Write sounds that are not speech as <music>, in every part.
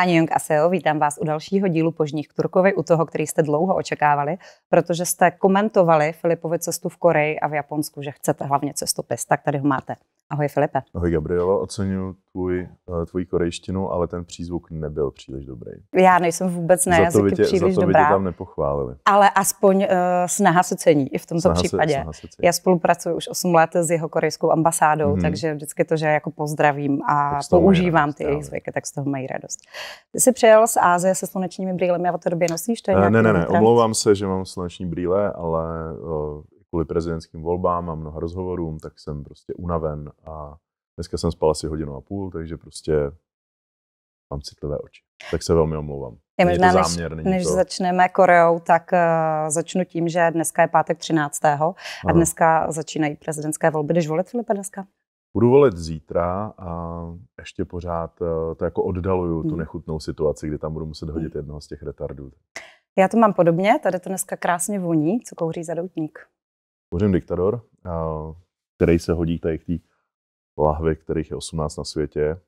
Ani Jung Aseo, vítám vás u dalšího dílu Požních k Turkovi, u toho, který jste dlouho očekávali, protože jste komentovali Filipovi cestu v Koreji a v Japonsku, že chcete hlavně cestopis, tak tady ho máte. Ahoj Filipe. Ahoj Gabrielo, oceňuji tvůj, eh, tvoji korejštinu, ale ten přízvuk nebyl příliš dobrý. Já nejsem vůbec na jazyky tě, příliš za to dobrá. Tě tam nepochválili. Ale aspoň uh, snaha se cení i v tomto snaha případě. Se, snaha se cení. Já spolupracuji už 8 let s jeho korejskou ambasádou, hmm. takže vždycky to, že jako pozdravím a používám radost, ty jejich zvyky, tak z toho mají radost. Ty jsi přijel z Ázie se slunečními brýlemi a od té době nosíš? To je eh, ne, ne, ne, omlouvám se, že mám sluneční brýle, ale uh, kvůli prezidentským volbám a mnoha rozhovorům, tak jsem prostě unaven a dneska jsem spal asi hodinu a půl, takže prostě mám citlivé oči. Tak se velmi omlouvám. Je možná, to záměr, než, než to... začneme Koreou, tak uh, začnu tím, že dneska je pátek 13. Aha. a dneska začínají prezidentské volby. Jdeš volit, Filipe, dneska? Budu volit zítra a ještě pořád uh, to jako oddaluju, hmm. tu nechutnou situaci, kdy tam budu muset hmm. hodit jednoho z těch retardů. Já to mám podobně, tady to dneska krásně voní, co kouří za doutník. Kořen Diktador, který se hodí tady k té lahvi, kterých je 18 na světě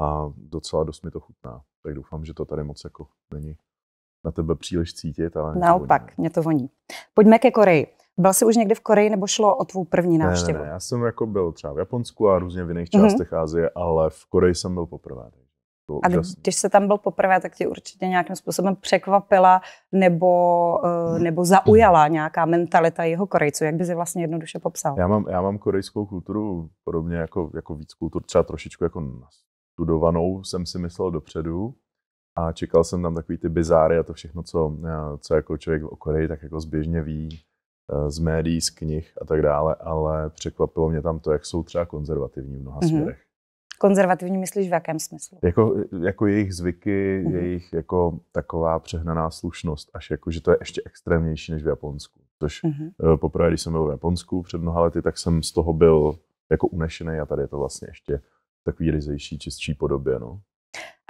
a docela dost mi to chutná. Tak doufám, že to tady moc jako není na tebe příliš cítit. Ale Naopak, no. mě to voní. Pojďme ke Koreji. Byl jsi už někdy v Koreji nebo šlo o tvou první návštěvu? Ne, ne, ne, já jsem jako byl třeba v Japonsku a různě v jiných mhm. částech mm-hmm. Asie, ale v Koreji jsem byl poprvé. Bylo a úžasný. když se tam byl poprvé, tak tě určitě nějakým způsobem překvapila nebo, eh, nebo zaujala nějaká mentalita jeho Korejců. Jak bys je vlastně jednoduše popsal? Já mám, já mám korejskou kulturu podobně jako, jako víc kultur, třeba trošičku jako studovanou jsem si myslel dopředu a čekal jsem tam takový ty bizáry a to všechno, co, eh, co jako člověk o Koreji tak jako zběžně ví eh, z médií, z knih a tak dále, ale překvapilo mě tam to, jak jsou třeba konzervativní v mnoha mm-hmm. směrech Konzervativní myslíš v jakém smyslu? Jako, jako jejich zvyky, mm-hmm. jejich jako taková přehnaná slušnost, až jako, že to je ještě extrémnější než v Japonsku. Což mm-hmm. poprvé, když jsem byl v Japonsku před mnoha lety, tak jsem z toho byl jako unešený a tady je to vlastně ještě takový ryzejší, čistší podobě. No.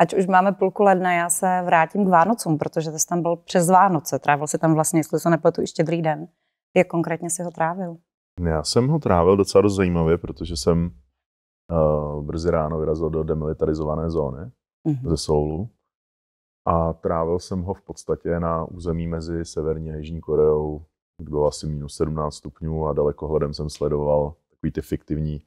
Ať už máme půlku ledna, já se vrátím k Vánocům, protože ty jsi tam byl přes Vánoce. Trávil si tam vlastně, jestli se nepletu, i štědrý den. Jak konkrétně si ho trávil? Já jsem ho trávil docela dost zajímavě, protože jsem uh, brzy ráno vyrazil do demilitarizované zóny mm-hmm. ze Soulu a trávil jsem ho v podstatě na území mezi Severní a Jižní Koreou, kde bylo asi minus 17 stupňů a dalekohledem jsem sledoval takový ty fiktivní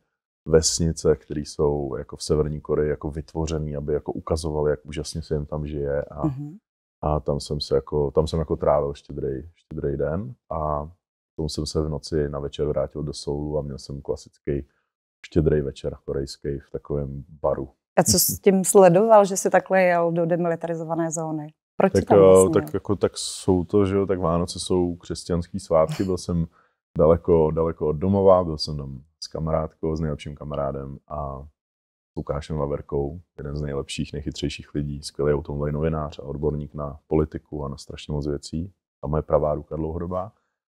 vesnice, které jsou jako v Severní Koreji jako vytvořený, aby jako ukazovali, jak úžasně se jim tam žije a, mm-hmm. a tam jsem se jako, tam jsem jako trávil štědrý, štědrý den a tomu jsem se v noci na večer vrátil do Soulu a měl jsem klasický štědrý večer korejský v takovém baru. A co s tím sledoval, že si takhle jel do demilitarizované zóny? Proč tak, tam eh, vlastně? tak, jako, tak jsou to, že jo, tak Vánoce jsou křesťanský svátky, byl jsem daleko, daleko od domova, byl jsem tam s kamarádkou, s nejlepším kamarádem a Lukášem Laverkou, jeden z nejlepších, nejchytřejších lidí, skvělý automobilový novinář a odborník na politiku a na strašně moc věcí a moje pravá ruka dlouhodobá,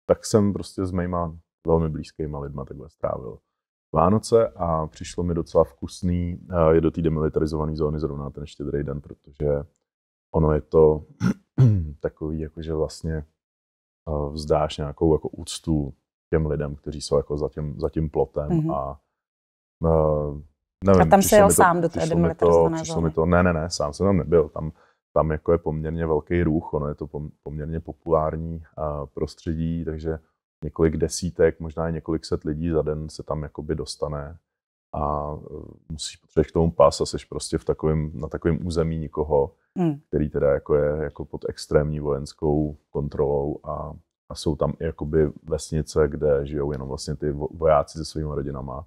tak jsem prostě s mýma velmi blízkýma lidma takhle strávil Vánoce a přišlo mi docela vkusný eh, je do té demilitarizované zóny zrovna ten štědrý den, protože ono je to <clears throat> takový, jako že vlastně eh, vzdáš nějakou jako úctu těm lidem, kteří jsou jako za tím, za tím plotem mm-hmm. a uh, nevím, a tam se jel to, sám do té demilitarizované zóny. Mi to, ne, ne, ne, sám jsem tam nebyl. Tam, tam jako je poměrně velký ruch, ono je to poměrně populární prostředí, takže několik desítek, možná i několik set lidí za den se tam jakoby dostane a e, musíš potřebovat k tomu pás a jsi prostě v takovým, na takovém území nikoho, hmm. který teda jako je jako pod extrémní vojenskou kontrolou a, a jsou tam i jakoby vesnice, kde žijou jenom vlastně ty vojáci se svými rodinama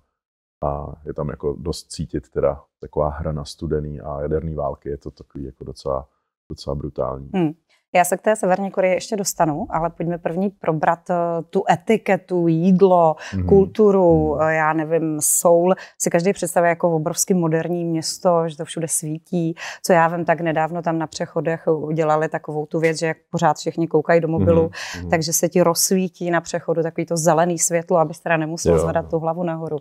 a je tam jako dost cítit teda taková hra na studený a jaderný války, je to takový jako docela, docela brutální. Hmm. Já se k té Severní Koreji ještě dostanu, ale pojďme první probrat eh, tu etiketu, jídlo, mm-hmm. kulturu, mhm. Eh, já nevím, soul. Si každý představuje jako obrovský moderní město, že to všude svítí. Co já vím, tak nedávno tam na přechodech udělali takovou tu věc, že jak pořád všichni koukají do mobilu, mm-hmm. takže se ti rozsvítí na přechodu takový to zelený světlo, abys teda nemusel zvedat tu hlavu nahoru.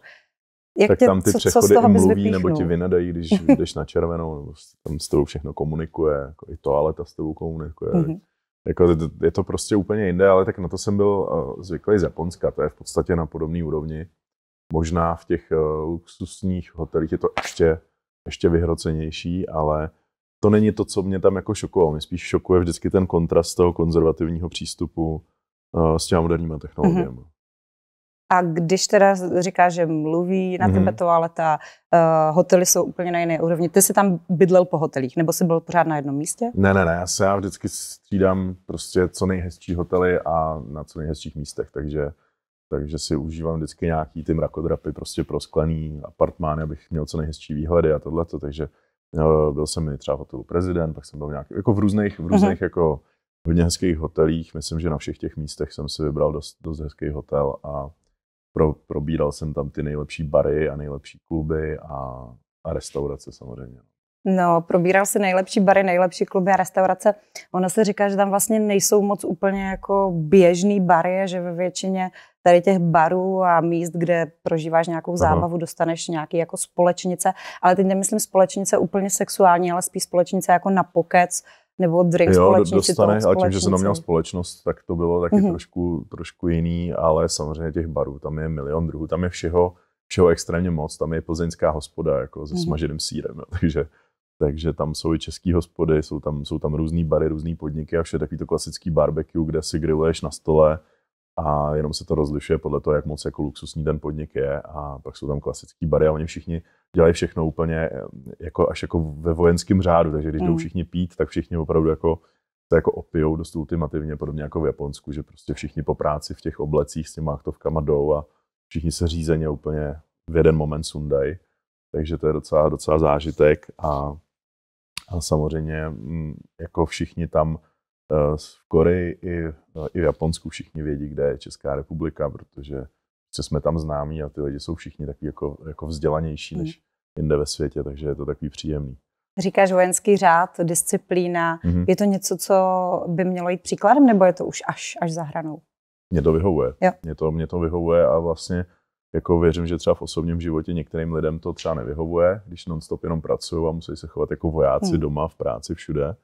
Jak tak tě, tam ty co, přechody co i mluví, nebo ti vynadají, když <laughs> jdeš na červenou, nebo tam s tebou všechno komunikuje, jako i toaleta s tebou komunikuje. Mm-hmm. Jako je to prostě úplně jinde, ale tak na to jsem byl eh, zvyklý z Japonska, to je v podstatě na podobné úrovni. Možná v těch eh, luxusních hotelích je to ještě, ještě vyhrocenější, ale to není to, co mě tam jako šokovalo. Mě spíš šokuje vždycky ten kontrast toho konzervativního přístupu eh, s těma moderníma mhm. technologiemi. Mm-hmm. A když teda říká, že mluví na mhm. tebe toaleta, uh, hotely jsou úplně na jiné úrovni. Ty jsi tam bydlel po hotelích, nebo jsi byl pořád na jednom místě? Ne, ne, ne, já se já vždycky střídám prostě co nejhezčí hotely a na co nejhezčích místech, takže takže si užívám vždycky nějaký ty mrakodrapy prostě prosklený apartmány, abych měl co nejhezčí výhledy a tohleto, takže no, byl jsem i třeba v hotelu Prezident, pak jsem byl nějaký, jako v různých, v různých mm-hmm. jako hodně hezkých hotelích, myslím, že na všech těch místech jsem si vybral dost, dost hezký hotel a pro, probíral jsem tam ty nejlepší bary a nejlepší kluby a, a restaurace samozřejmě. No, probíral si nejlepší bary, nejlepší kluby a restaurace. Ono se říká, že tam vlastně nejsou moc úplně jako běžný bary, že ve většině tady těch barů a míst, kde prožíváš nějakou zábavu, Aha. dostaneš nějaký jako společnice, ale teď nemyslím společnice úplně sexuální, ale spíš společnice jako na pokec, nebo drink jo, společně. dostane, ale tím, že jsem tam měl společnost, tak to bylo taky mm-hmm. trošku, trošku jiný, ale samozřejmě těch barů, tam je milion druhů, tam je všeho, všeho extrémně moc, tam je plzeňská hospoda jako se mm-hmm. smaženým sírem, jo, <laughs> takže takže tam jsou i české hospody, jsou tam, jsou tam různé bary, různé podniky a vše takový to klasický barbecue, kde si grilluješ na stole, a jenom se to rozlišuje podle toho, jak moc jako luxusní ten podnik je a pak jsou tam klasický bary a oni všichni dělají všechno úplně eh, jako, až jako ve vojenském řádu, takže když mm. jdou všichni pít, tak všichni opravdu jako to jako opijou dost ultimativně, podobně jako v Japonsku, že prostě všichni po práci v těch oblecích s těma aktovkama jdou a všichni se řízeně úplně v jeden moment sundají. Takže to je docela, docela zážitek a, a samozřejmě mm, jako všichni tam Eh, v Koreji i, eh, i v Japonsku všichni vědí, kde je Česká republika, protože jsme tam známí a ty lidi jsou všichni taky jako, jako vzdělanější hmm. než jinde ve světě, takže je to takový příjemný. Říkáš vojenský řád, disciplína. Mm-hmm. Je to něco, co by mělo jít příkladem, nebo je to už až, až za hranou? Mě to vyhovuje. Mě, to, mě to vyhovuje a vlastně jako věřím, že třeba v osobním životě některým lidem to třeba nevyhovuje, když nonstop jenom pracují a musí se chovat jako vojáci mm. doma, v práci, všude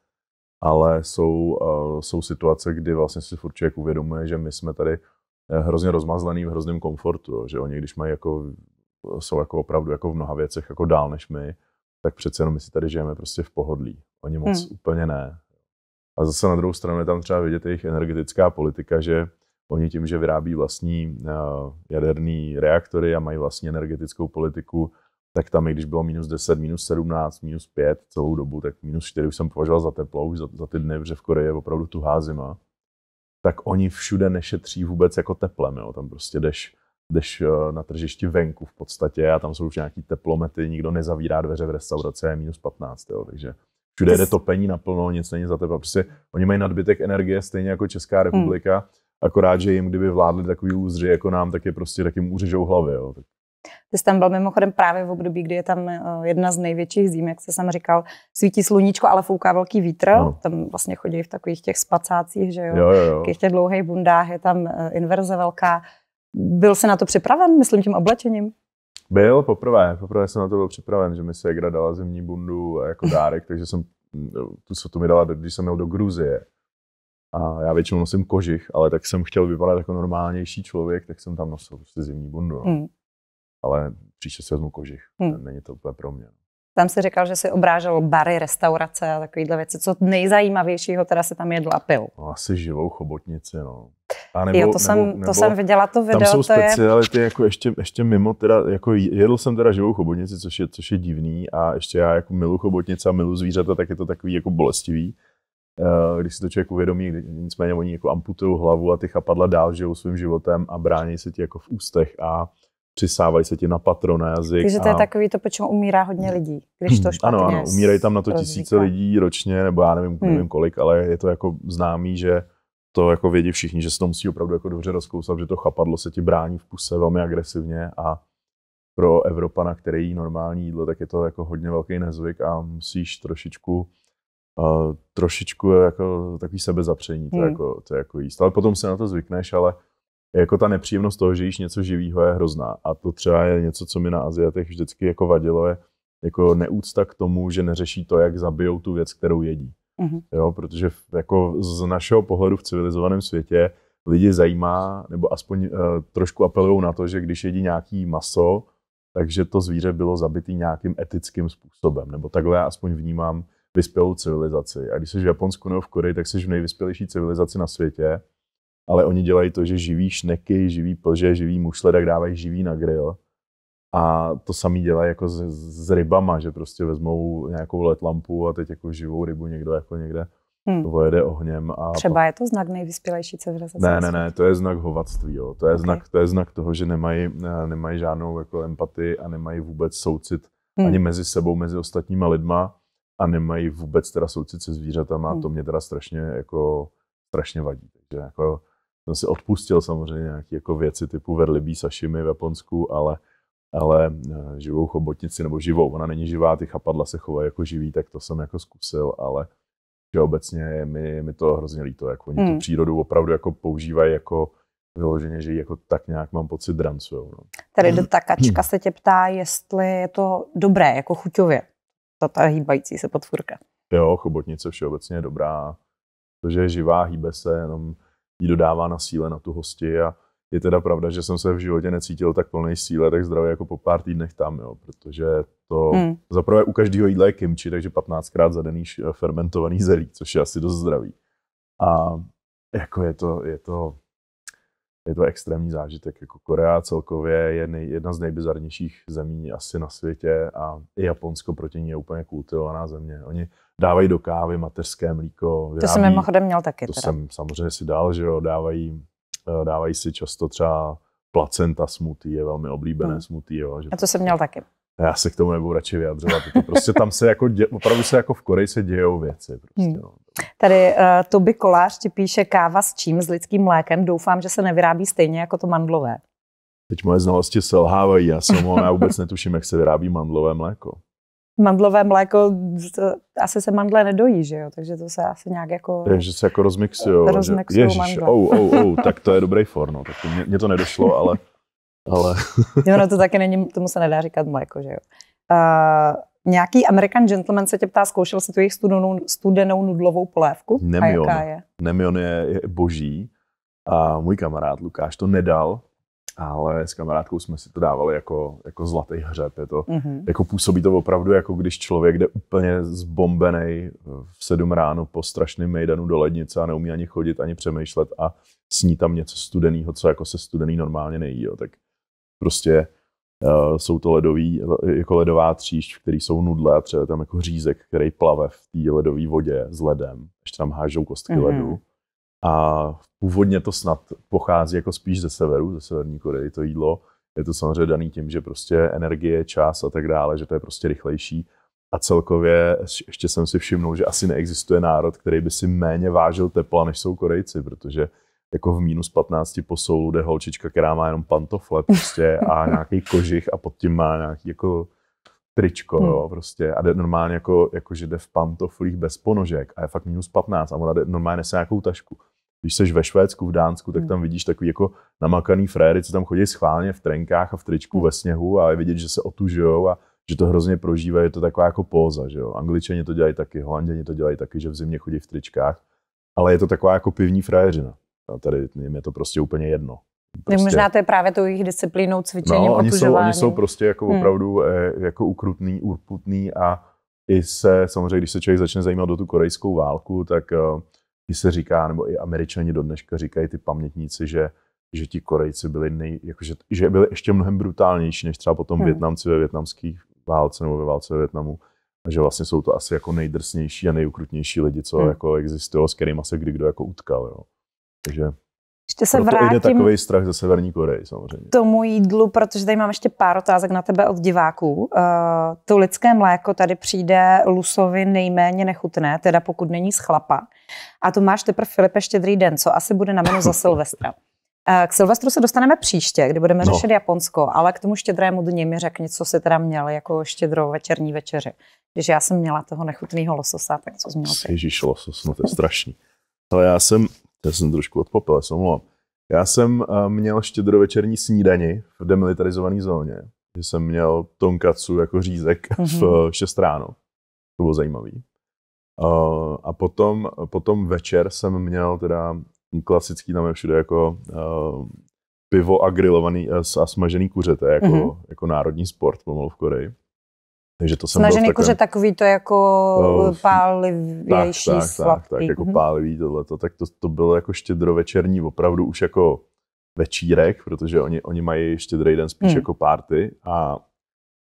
ale jsou, eh, jsou situace, kdy vlastně si furt člověk uvědomuje, že my jsme tady eh, hrozně rozmazlený v hrozném komfortu, že oni, když mají jako, jsou jako opravdu jako v mnoha věcech jako dál než my, tak přece jenom my si tady žijeme prostě v pohodlí. Oni moc hmm. úplně ne. A zase na druhou stranu je tam třeba vidět jejich energetická politika, že oni tím, že vyrábí vlastní eh, jaderný reaktory a mají vlastní energetickou politiku, tak tam, i když bylo minus 10, minus 17, minus 5 celou dobu, tak minus 4 už jsem považoval za teplou, už za, za ty dny, protože v Koreji je opravdu tuhá zima, tak oni všude nešetří vůbec jako teplem, jo. tam prostě jdeš, jdeš eh, na tržišti venku v podstatě a tam jsou už nějaký teplomety, nikdo nezavírá dveře v restauraci, je minus 15, jo. takže všude jde topení naplno, nic není za tepla, prostě oni mají nadbytek energie stejně jako Česká republika, hmm. akorát, že jim kdyby vládli takový úzři jako nám, tak je prostě tak jim hlavy, jo. tak ty jsi tam byl mimochodem právě v období, kdy je tam eh, jedna z největších zím, jak se sám říkal, svítí sluníčko, ale fouká velký vítr. No. Tam vlastně chodí v takových těch spacácích, že jo, jo, jo. v těch dlouhých bundách, je tam eh, inverze velká. Byl jsi na to připraven, myslím tím oblečením? Byl poprvé, poprvé jsem na to byl připraven, že mi se Egra dala zimní bundu jako <laughs> dárek, takže jsem tu, co to mi dala, když jsem jel do Gruzie. A já většinou nosím kožich, ale tak jsem chtěl vypadat jako normálnější člověk, tak jsem tam nosil prostě zimní bundu. No. Mm ale příště si vezmu kožich. Hmm. Není to úplně pro mě. Tam si říkal, že si obrážel bary, restaurace a takovéhle věci. Co nejzajímavějšího teda se tam jedl a pil? No, asi živou chobotnici, no. A nebo, jo, to, nebo, jsem, nebo, to jsem viděla to video. Tam jsou to speciality je... jako ještě, ještě mimo, teda, jako jedl jsem teda živou chobotnici, což je, což je divný a ještě já jako milu chobotnice a milu zvířata, tak je to takový jako bolestivý. Eh, když si to člověk uvědomí, nicméně oni jako amputují hlavu a ty chapadla dál žijou svým životem a brání se ti jako v ústech a přisávají se ti na patro, na jazyk. Takže to a... je takový to, počemu umírá hodně lidí, když to hmm, špatně Ano, ano, umírají tam na to rozvíká. tisíce lidí ročně, nebo já nevím, hmm. nevím kolik, ale je to jako známý, že to jako vědí všichni, že se to musí opravdu jako dobře rozkousat, že to chapadlo se ti brání v puse velmi agresivně a pro Evropana, který jí normální jídlo, tak je to jako hodně velký nezvyk a musíš trošičku uh, trošičku jako takový sebezapření, to, hmm. jako, to jako jíst. Ale potom se na to zvykneš, ale jako ta nepříjemnost toho, že jíš něco živýho je hrozná. A to třeba je něco, co mi na Aziatech vždycky jako vadilo, je jako neúcta k tomu, že neřeší to, jak zabijou tu věc, kterou jedí. Mm-hmm. Jo, protože jako z našeho pohledu v civilizovaném světě lidi zajímá, nebo aspoň e, trošku apelují na to, že když jedí nějaký maso, takže to zvíře bylo zabitý nějakým etickým způsobem. Nebo takhle já aspoň vnímám vyspělou civilizaci. A když jsi v Japonsku nebo v Koreji, tak jsi v nejvyspělejší civilizaci na světě ale oni dělají to, že živí šneky, živí plže, živí mušle, tak dávají živý na grill. A to samý dělají jako s, s rybama, že prostě vezmou nějakou letlampu a teď jako živou rybu někdo jako někde hmm. vojede ohněm. A Třeba pak... je to znak nejvyspělejší civilizace? Ne, ne, ne, to je znak hovatství, Jo. To, je okay. znak, to je znak toho, že nemají, eh, nemají žádnou jako empatii a nemají vůbec soucit hmm. ani mezi sebou, mezi ostatníma lidma a nemají vůbec teda soucit se zvířatama. Hmm. To mě teda strašně jako strašně vadí. Takže jako jsem si odpustil samozřejmě nějaké jako věci typu verlibí sashimi v Japonsku, ale, ale eh, živou chobotnici nebo živou, ona není živá, ty chapadla se chovají jako živý, tak to jsem jako zkusil, ale že obecně mi, mi to hrozně líto, jak oni hmm. tu přírodu opravdu jako používají jako vyloženě, že ji jako tak nějak mám pocit drancujou. No. Tady do takačka se tě ptá, jestli je to dobré, jako chuťově, ta, ta hýbající se potvůrka. Jo, chobotnice všeobecně je dobrá, protože je živá, hýbe se, jenom jí dodává na síle na tu hosti a je teda pravda, že jsem se v životě necítil tak plný síle, tak zdravě jako po pár týdnech tam, jo, protože to hmm. zaprvé u každého jídla je kimči, takže 15krát za eh, fermentovaný zelí, což je asi dost zdravý. A jako je to, je to, je to extrémní zážitek. Jako Korea celkově je nej, jedna z nejbizarnějších zemí asi na světě a i Japonsko proti ní je úplně kultivovaná země. Oni dávají do kávy mateřské mlíko. Vyrábí. To jsem mimochodem měl taky. To teda. jsem samozřejmě si dal, že jo, dávají, eh, dávají si často třeba placenta smutí je velmi oblíbené hmm. smutí. Jo, že A to prostě jsem měl taky. Já se k tomu nebudu radši vyjadřovat. prostě tam se jako, dě, opravdu se jako v Koreji se dějou věci. Prostě, hmm. no. Tady uh, Toby Kolář ti píše káva s čím, s lidským mlékem. Doufám, že se nevyrábí stejně jako to mandlové. Teď moje znalosti selhávají, já jsem ho, já vůbec netuším, jak se vyrábí mandlové mléko mandlové mléko, to, asi se mandle nedojí, že jo? Takže to se asi nějak jako... Takže se jako rozmixujou. Rozmixujou Ježíš, ou, oh, ou, oh, ou, oh, tak to je dobrý for, no. Tak to, mě, mě to nedošlo, ale... ale... jo, no to taky není, tomu se nedá říkat mléko, že jo? Uh, nějaký American gentleman se tě ptá, zkoušel jsi tu jejich studenou, studenou nudlovou polévku? Nemion. A jaká je? Nemion je, je boží. A můj kamarád Lukáš to nedal, ale s kamarádkou jsme si to dávali jako, jako zlatý hřeb. Je to, mm-hmm. jako působí to opravdu, jako když člověk jde úplně zbombený eh, v sedm ráno po strašném mejdanu do lednice a neumí ani chodit, ani přemýšlet a sní tam něco studeného, co jako se studený normálně nejí. Jo. Tak prostě uh, jsou to ledový, jako ledová tříšť, v který jsou nudle a třeba tam jako řízek, který plave v té ledové vodě s ledem. Ještě tam hážou kostky mm-hmm. ledu a původně to snad pochází jako spíš ze severu, ze severní Koreje. to jídlo. Je to samozřejmě daný tím, že prostě energie, čas a tak dále, že to je prostě rychlejší. A celkově ještě jsem si všiml, že asi neexistuje národ, který by si méně vážil tepla, než jsou Korejci, protože jako v minus 15 po soulu jde holčička, která má jenom pantofle prostě a nějaký kožich a pod tím má nějaký jako tričko, hmm. jo, prostě, a jde normálně jako, jako, že jde v pantoflích bez ponožek a je fakt minus 15 a ona jde, normálně nese nějakou tašku. Když jsi ve Švédsku, v Dánsku, tak hmm. tam vidíš takový jako namakaný fréry, co tam chodí schválně v trenkách a v tričku hmm. ve sněhu a je vidět, že se otužujou a že to hrozně prožívají, je to taková jako póza, že jo. Angličani to dělají taky, holanděni to dělají taky, že v zimě chodí v tričkách, ale je to taková jako pivní frajeřina. A tady jim je to prostě úplně jedno. Prostě... Možná to je právě tou jejich disciplínou, cvičením, no, oni jsou, oni jsou prostě jako hmm. opravdu eh, jako ukrutný, urputný a i se, samozřejmě, když se člověk začne zajímat do tu korejskou válku, tak eh, i se říká, nebo i američani do dneška říkají ty pamětníci, že že ti Korejci byli nej, jako že byli ještě mnohem brutálnější než třeba potom hmm. Větnamci ve větnamských válce nebo ve válce ve Větnamu. A že vlastně jsou to asi jako nejdrsnější a nejukrutnější lidi, co hmm. jako existují, s kterými se kdy kdo jako utkal. Jo. Takže ještě se Proto vrátím. jde takový strach ze Severní Koreji, samozřejmě. Tomu jídlu, protože tady mám ještě pár otázek na tebe od diváků. Uh, to lidské mléko tady přijde lusovi nejméně nechutné, teda pokud není z chlapa. A to máš teprve Filipe Štědrý den, co asi bude na menu za <laughs> Silvestra. Eh, k Silvestru se dostaneme příště, kdy budeme no. řešit Japonsko, ale k tomu štědrému dní mi řekni, co jsi teda měl jako štědrou večerní večeři. Když já jsem měla toho nechutného lososa, tak co jsi měl Ježíš, losos, no to je strašný. Ale já jsem já jsem trošku odpopil, jsem se Já jsem eh, měl štědrovečerní snídani v demilitarizované zóně, že jsem měl tonkacu jako řízek mm-hmm. v 6 mhm. eh, ráno. To bylo zajímavý. Eh, a potom, potom večer jsem měl teda klasický, tam je všude jako pivo a grilovaný a smažený kuřete jako, mm-hmm. jako národní sport pomalu v Koreji. Takže to jsem Snažený kuře takový to jako no, pálivější tak, tak, tak, tak, jako mm-hmm. pálivý tohleto. Tak to, to bylo jako štědrovečerní opravdu už jako večírek, protože oni, oni mají štědrý den spíš mm. jako party a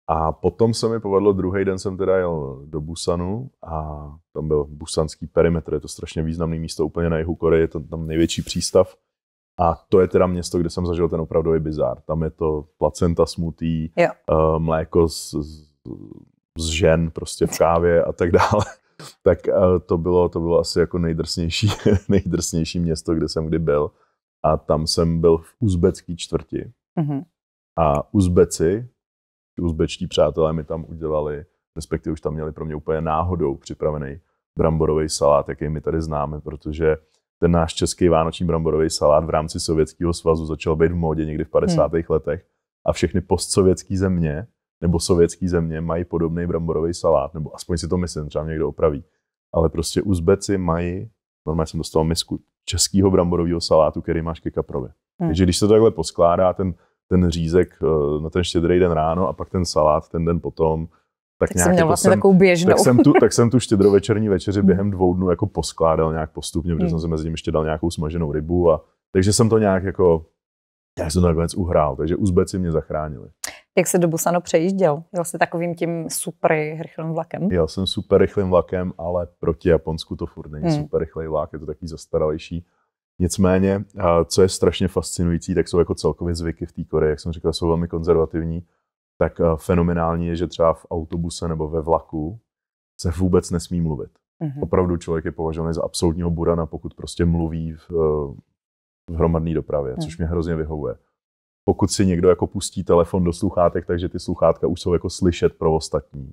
a potom se mi povedlo, druhý den jsem teda jel do Busanu a tam byl busanský perimetr, je to strašně významné místo úplně na jihu Koreje, je to tam největší přístav. A to je teda město, kde jsem zažil ten opravdový bizár. Tam je to placenta smutý, jo. Eh, mléko z, z z žen prostě v kávě a tak dále. <laughs> Tak eh, to bylo, to bylo asi jako nejdrsnější, <laughs> nejdrsnější město, kde jsem kdy byl. A tam jsem byl v uzbecký čtvrti. Mm-hmm. A Uzbeci, uzbečtí přátelé mi tam udělali, respektive už tam měli pro mě úplně náhodou připravený bramborový salát, jaký my tady známe, protože ten náš český vánoční bramborový salát v rámci Sovětského svazu začal být v módě někdy v 50. Mm. letech a všechny postsovětské země nebo sovětské země mají podobný bramborový salát, nebo aspoň si to myslím, třeba někdo opraví. Ale prostě Uzbeci mají, normálně jsem dostal misku českého bramborového salátu, který máš ke kaprově. Hmm. Takže když se to takhle poskládá, ten, ten řízek eh, na ten štědrý den ráno a pak ten salát ten den potom, tak, tak nějak jsem měl jako vlastně jsem, takovou běžnou. Tak jsem, tu, <laughs> tak jsem tu štědrovečerní večeři hm. během dvou dnů jako poskládal nějak postupně, protože hmm. jsem si mezi tím ještě dal nějakou smaženou rybu a takže jsem to nějak jako, já jsem to nakonec uhrál, takže Uzbeci mě zachránili. Jak se do Busano přejížděl? Jel jsi takovým tím super rychlým vlakem? Jel jsem super rychlým vlakem, ale proti Japonsku to furt není hmm. super rychlý vlak, je to takový zastaralejší. Nicméně, co je strašně fascinující, tak jsou jako celkově zvyky v té Koreji, jak jsem říkal, jsou velmi konzervativní. Tak fenomenální je, že třeba v autobuse nebo ve vlaku se vůbec nesmí mluvit. Mm-hmm. Opravdu člověk je považovaný za absolutního burana, pokud prostě mluví v, e, v hromadné dopravě, mm. což mě hrozně vyhovuje pokud si někdo jako pustí telefon do sluchátek, takže ty sluchátka už jsou jako slyšet pro ostatní,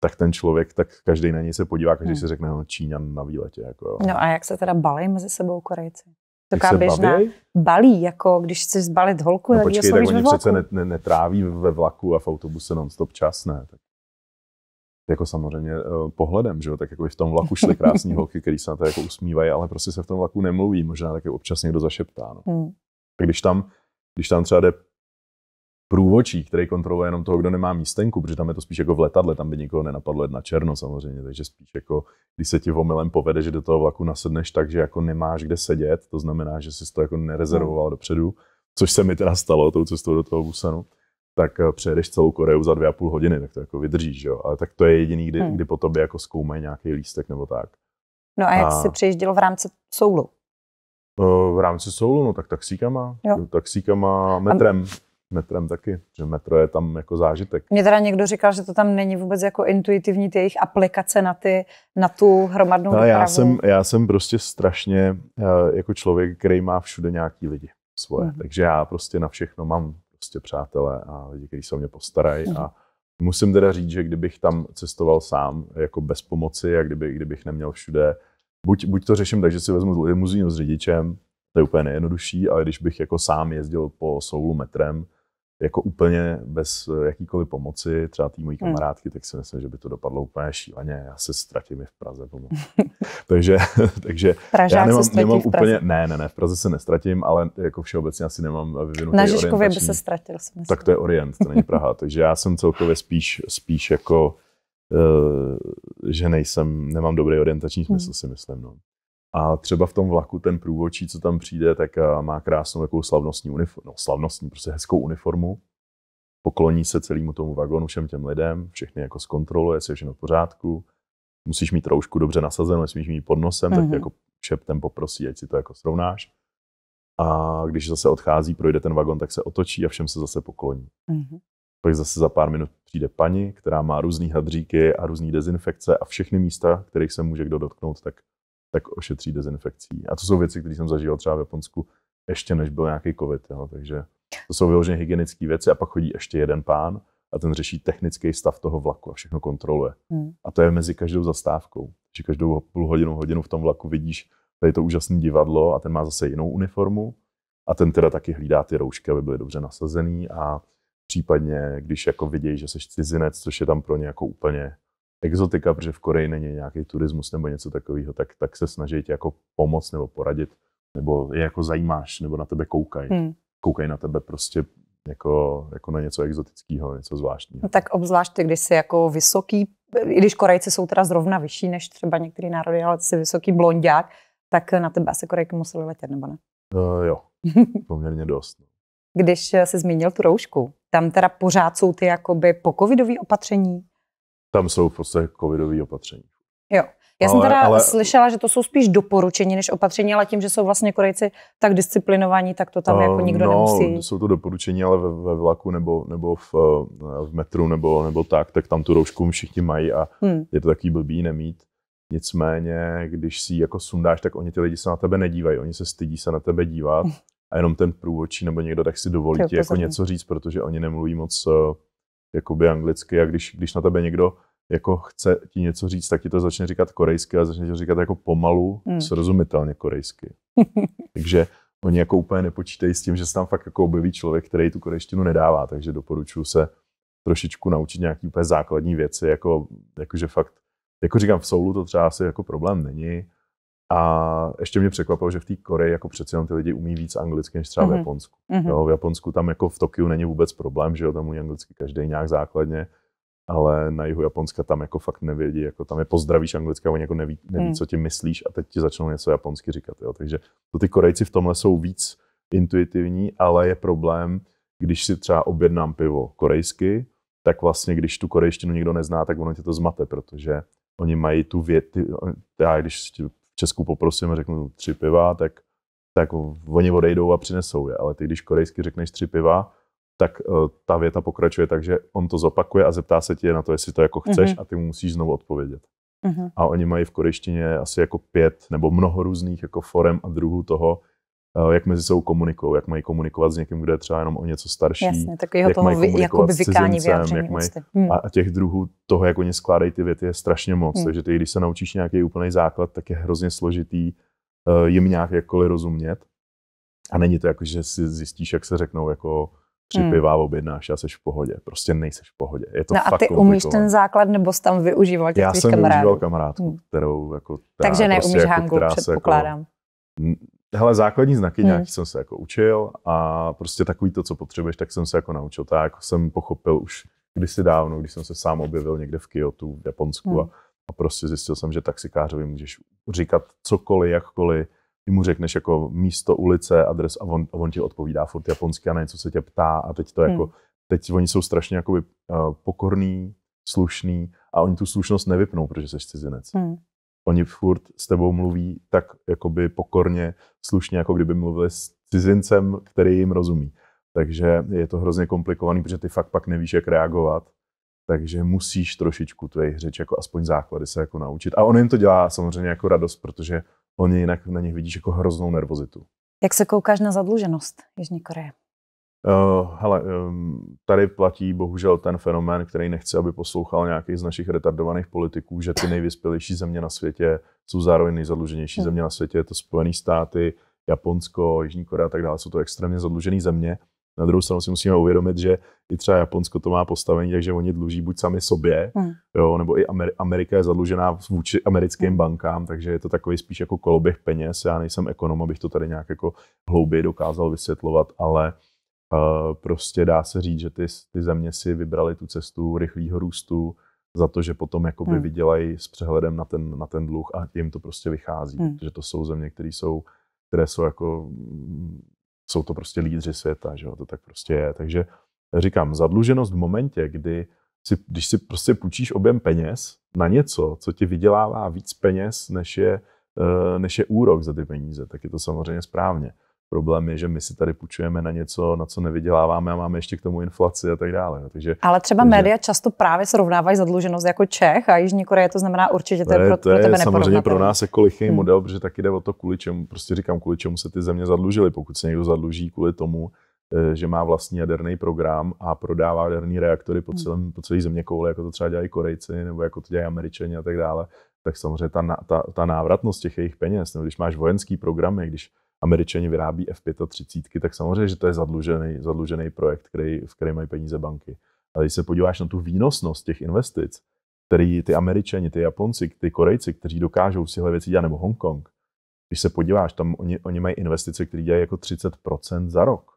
tak ten člověk, tak každý na něj se podívá, každý hmm. si řekne, no, Číňan na výletě. Jako, jo. No a jak se teda balí mezi sebou Korejci? Taká běžná baví? balí, jako když chci zbalit holku, no, počkej, tak oni přece ne, ne, netráví ve vlaku a v autobuse non-stop čas, ne? Tak jako samozřejmě eh, pohledem, že jo? tak jako v tom vlaku šly krásní <laughs> holky, které se na to jako usmívají, ale prostě se v tom vlaku nemluví, možná taky občas někdo zašeptá. No. Hmm. Tak když tam když tam třeba jde průvočí, který kontroluje jenom toho, kdo nemá místenku, protože tam je to spíš jako v letadle, tam by nikoho nenapadlo jedna černo samozřejmě, takže spíš jako, když se ti omylem povede, že do toho vlaku nasedneš tak, že jako nemáš kde sedět, to znamená, že jsi to jako nerezervoval hmm. dopředu, což se mi teda stalo tou cestou do toho Busanu, tak eh, přejedeš celou Koreu za dvě a půl hodiny, tak to jako vydržíš, jo. Ale tak to je jediný, kdy, hmm. kdy po tobě jako zkoumají nějaký lístek nebo tak. No a jak a... si přejižděl v rámci Soulu? Eh, v rámci Soulu, no tak taxíkama, jo. taxíkama, metrem. Metrem taky, že metro je tam jako zážitek. Mě teda někdo říkal, že to tam není vůbec jako intuitivní ty jejich aplikace na, ty, na tu hromadnou no, dopravu. Já jsem, já jsem prostě strašně eh, jako člověk, který má všude nějaký lidi svoje, mm-hmm. takže já prostě na všechno mám prostě přátelé a lidi, kteří se o mě postarají mm-hmm. a musím teda říct, že kdybych tam cestoval sám jako bez pomoci a kdyby, kdybych neměl všude buď, buď to řeším tak, že si vezmu limuzínu s řidičem, to je úplně nejjednodušší, ale když bych jako sám jezdil po soulu metrem, jako úplně bez eh, jakýkoliv pomoci, třeba té mojí hmm. kamarádky, tak si myslím, že by to dopadlo úplně šíleně. Já se ztratím i v Praze <laughs> takže <laughs> takže já nemám, se nemám v Praze. úplně, ne, ne, ne, v Praze se nestratím, ale jako všeobecně asi nemám vyvinutý Na Žižkově by se ztratil, si myslím. Tak to je Orient, to není Praha, <laughs> takže já jsem celkově spíš, spíš jako Eh, že nejsem, nemám dobrý orientační smysl, hmm. si myslím. No. A třeba v tom vlaku ten průvodčí, co tam přijde, tak eh, má krásnou takovou slavnostní uniformu, no slavnostní, prostě hezkou uniformu. Pokloní se celému tomu vagonu, všem těm lidem, všechny jako zkontroluje, jestli je všechno v pořádku. Musíš mít roušku dobře nasazenou, jestli mít pod nosem, mm-hmm. tak mhm. jako šeptem poprosí, ať si to jako srovnáš. A když zase odchází, projde ten vagon, tak se otočí a všem se zase pokloní. Mm-hmm. Pak zase za pár minut přijde paní, která má různé hadříky a různé dezinfekce a všechny místa, kterých se může kdo dotknout, tak, tak ošetří dezinfekcí. A to jsou věci, které jsem zažil třeba v Japonsku, ještě než byl nějaký covid. Jo. Takže to jsou vyloženě hygienické věci a pak chodí ještě jeden pán a ten řeší technický stav toho vlaku a všechno kontroluje. Hmm. A to je mezi každou zastávkou. Že každou půl hodinu, hodinu v tom vlaku vidíš tady to úžasné divadlo a ten má zase jinou uniformu a ten teda taky hlídá ty roušky, aby byly dobře nasazený a Případně, když jako vidějí, že jsi cizinec, což je tam pro ně jako úplně exotika, protože v Koreji není nějaký turismus nebo něco takového, tak, tak se snaží tě jako pomoct nebo poradit, nebo je jako zajímáš, nebo na tebe koukají. Hmm. Koukají na tebe prostě jako, jako na něco exotického, něco zvláštního. No tak obzvlášť když jsi jako vysoký, i když Korejci jsou teda zrovna vyšší než třeba některý národy, ale jsi vysoký blondiák, tak na tebe asi Korejky museli letět, nebo ne? Uh, jo, <laughs> poměrně dost. No když eh, se zmínil tu roušku. Tam teda pořád jsou ty jakoby po covidový opatření? Tam jsou v podstatě covidové opatření. Jo. Já ale, jsem teda ale... slyšela, že to jsou spíš doporučení než opatření, ale tím, že jsou vlastně Korejci tak disciplinovaní, tak to tam uh, jako eh, nikdo no, nemusí. jsou to doporučení, ale ve, ve vlaku nebo, nebo v, eh, v metru nebo, nebo tak, tak tam tu roušku všichni mají a hmm. je to takový blbý nemít. Nicméně, když si ji jako sundáš, tak oni ty lidi se na tebe nedívají, oni se stydí se na tebe dívat <laughs> a jenom ten průvodčí nebo někdo tak si dovolí ti jako něco říct, protože oni nemluví moc eh, jakoby anglicky a když, když na tebe někdo jako chce ti něco říct, tak ti to začne říkat korejsky a začne ti říkat jako pomalu, hmm. srozumitelně korejsky. <laughs> takže oni jako úplně nepočítají s tím, že se tam fakt jako objeví člověk, který tu korejštinu nedává, takže doporučuji se trošičku naučit nějaký úplně základní věci, jako, jako že fakt, jako říkám, v soulu to třeba asi jako problém není, a ještě mě překvapilo, že v té Koreji jako přece jenom ty lidi umí víc anglicky než třeba v mhm. Japonsku. Mm-hmm. Jo, v Japonsku tam jako v Tokiu není vůbec problém, že jo, tam umí anglicky každý nějak základně, ale na jihu Japonska tam jako fakt nevědí, jako tam je pozdravíš anglicky a oni jako neví, neví mm. co ti myslíš a teď ti začnou něco japonsky říkat. Jo. Takže to ty Korejci v tomhle jsou víc intuitivní, ale je problém, když si třeba objednám pivo korejsky, tak vlastně, když tu korejštinu nikdo nezná, tak ono tě to zmate, protože oni mají tu věty, já když Česku poprosím a řeknu tři piva, tak, tak oni odejdou a přinesou je. Ale ty, když korejsky řekneš tři piva, tak uh, ta věta pokračuje tak, že on to zopakuje a zeptá se tě na to, jestli to jako chceš mm-hmm. a ty mu musíš znovu odpovědět. Mm-hmm. A oni mají v korejštině asi jako pět nebo mnoho různých jako forem a druhů toho, Eh, jak mezi sebou komunikují, jak mají komunikovat s někým, kdo je třeba jenom o něco starší, Jasně, jak toho mají komunikovat vykání s cizincem, jak mají, hmm. a těch druhů toho, jak oni skládají ty věty, je strašně moc. Hmm. Takže ty, když se naučíš nějaký úplný základ, tak je hrozně složitý uh, jim nějak jakkoliv rozumět. A není to jako, že si zjistíš, jak se řeknou jako tři hmm. objednáš a jsi v pohodě. Prostě nejseš v pohodě. Je to no fakt a ty umíš ten základ, nebo jsi tam využíval těch Já jsem kamarádů. využíval kamarádku, hmm. kterou jako... Která, Takže prostě neumíš prostě, jako, hangu, jako předpokládám. Jako, Hele, základní znaky hmm. nějaký jsem se jako učil a prostě takový to, co potřebuješ, tak jsem se jako naučil. Tak jako jsem pochopil už kdysi dávno, když jsem se sám objevil někde v Kyotu, v Japonsku hmm. a, a prostě zjistil jsem, že taxikářovi můžeš říkat cokoliv, jakkoliv. Ty mu řekneš jako místo, ulice, adres a on, a on ti odpovídá furt japonsky a na něco se tě ptá a teď to hmm. jako, teď oni jsou strašně jakoby uh, pokorný, slušný a oni tu slušnost nevypnou, protože jsi cizinec. Hmm oni furt s tebou mluví tak jakoby pokorně, slušně, jako kdyby mluvili s cizincem, který jim rozumí. Takže je to hrozně komplikovaný, protože ty fakt pak nevíš, jak reagovat. Takže musíš trošičku tu jejich řeč, jako aspoň základy se jako naučit. A on jim to dělá samozřejmě jako radost, protože oni jinak na nich vidíš jako hroznou nervozitu. Jak se koukáš na zadluženost Jižní Koreje? Uh, hele, um, tady platí bohužel ten fenomén, který nechci, aby poslouchal nějaký z našich retardovaných politiků, že ty nejvyspělejší země na světě jsou zároveň nejzadluženější hmm. země na světě, je to Spojené státy, Japonsko, Jižní Korea a tak dále, jsou to extrémně zadlužené země. Na druhou stranu si musíme uvědomit, že i třeba Japonsko to má postavení, takže oni dluží buď sami sobě, hmm. jo, nebo i Amerika je zadlužená vůči americkým hmm. bankám, takže je to takový spíš jako koloběh peněz. Já nejsem ekonom, abych to tady nějak jako hlouběji dokázal vysvětlovat, ale uh, prostě dá se říct, že ty, ty země si vybrali tu cestu rychlého růstu za to, že potom jakoby hmm. vydělají s přehledem na ten, na ten dluh a jim to prostě vychází. Hmm. Že to jsou země, které jsou, které jsou jako, mm, jsou to prostě lídři světa, že jo, to tak prostě je. Takže říkám, zadluženost v momentě, kdy si, když si prostě půjčíš objem peněz na něco, co ti vydělává víc peněz, než je, eh, než je úrok za ty peníze, tak je to samozřejmě správně. Problém je, že my si tady půjčujeme na něco, na co nevyděláváme a máme ještě k tomu inflaci a tak dále. No, takže, Ale třeba takže, média často právě srovnávají zadluženost jako Čech a Jižní Koreje, to znamená určitě to je, pro, to je pro tebe samozřejmě pro nás jako lichý hmm. model, protože taky jde o to, kvůli čemu, prostě říkám, kvůli čemu se ty země zadlužily. Pokud se někdo zadluží kvůli tomu, eh, že má vlastní jaderný program a prodává jaderní reaktory po, hmm. celém, po celé země koule, jako to třeba dělají Korejci nebo jako to dělají Američani a tak dále, tak samozřejmě ta, ta, ta návratnost těch jejich peněz, nebo když máš vojenský programy, když američani vyrábí F-35, tak samozřejmě, že to je zadlužený, zadlužený projekt, který, v který mají peníze banky. Ale když se podíváš na tu výnosnost těch investic, který ty američani, ty Japonci, ty Korejci, kteří dokážou si věci dělat, nebo Hongkong, když se podíváš, tam oni, oni mají investice, které dělají jako 30% za rok.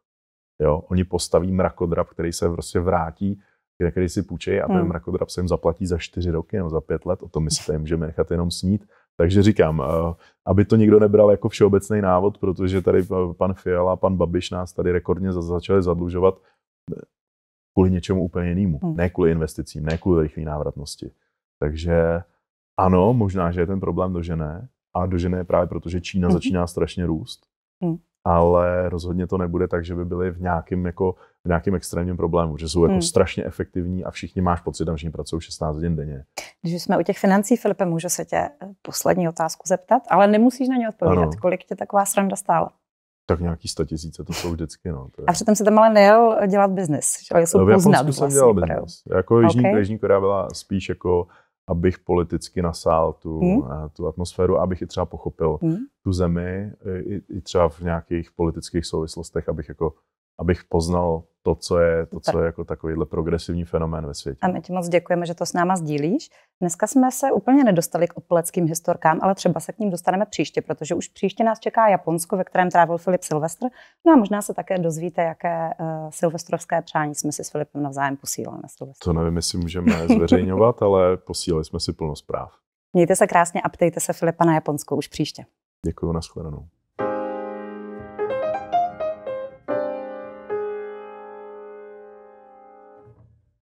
Jo? Oni postaví mrakodrap, který se prostě vrátí, který si půjčejí a ten hmm. mrakodrap se jim zaplatí za 4 roky nebo za 5 let. O tom my si tady můžeme nechat jenom snít. Takže říkám, eh, aby to nikdo nebral jako všeobecný návod, protože tady eh, pan Fiala a pan Babiš nás tady rekordně začali zadlužovat eh, kvůli něčemu úplně jinému. Hmm. Ne kvůli investicím, ne kvůli rychlé návratnosti. Takže ano, možná, že je ten problém dožené a dožené právě proto, že Čína mhm. začíná strašně růst, hmm. ale rozhodně to nebude tak, že by byly v nějakém jako v nějakém extrémním problému, že jsou jako hmm. strašně efektivní a všichni máš pocit, že všichni pracují 16 hodin denně. Když jsme u těch financí, Filipe, můžu se tě eh, poslední otázku zeptat, ale nemusíš na ně odpovídat. Ano. Kolik tě taková sranda stála? Tak nějaký 100 tisíce, to jsou vždycky. No, je... A přitom se tam ale nejel dělat biznis. no, v Japonsku vlastně, jsem dělal biznis. Jako Jižní, okay. Jižní Korea byla spíš jako abych politicky nasál tu, hmm. Eh, tu atmosféru, abych i třeba pochopil hmm. tu zemi, i, i třeba v nějakých politických souvislostech, abych jako abych poznal to, co je, to, co je jako takovýhle progresivní fenomén ve světě. A my ti moc děkujeme, že to s náma sdílíš. Dneska jsme se úplně nedostali k opleckým historkám, ale třeba se k ním dostaneme příště, protože už příště nás čeká Japonsko, ve kterém trávil Filip Silvestr. No a možná se také dozvíte, jaké uh, silvestrovské přání jsme si s Filipem navzájem posílali na Silvestr. To nevím, jestli můžeme zveřejňovat, <laughs> ale posílali jsme si plno zpráv. Mějte se krásně a ptejte se Filipa na Japonsko už příště. Děkuji, nashledanou.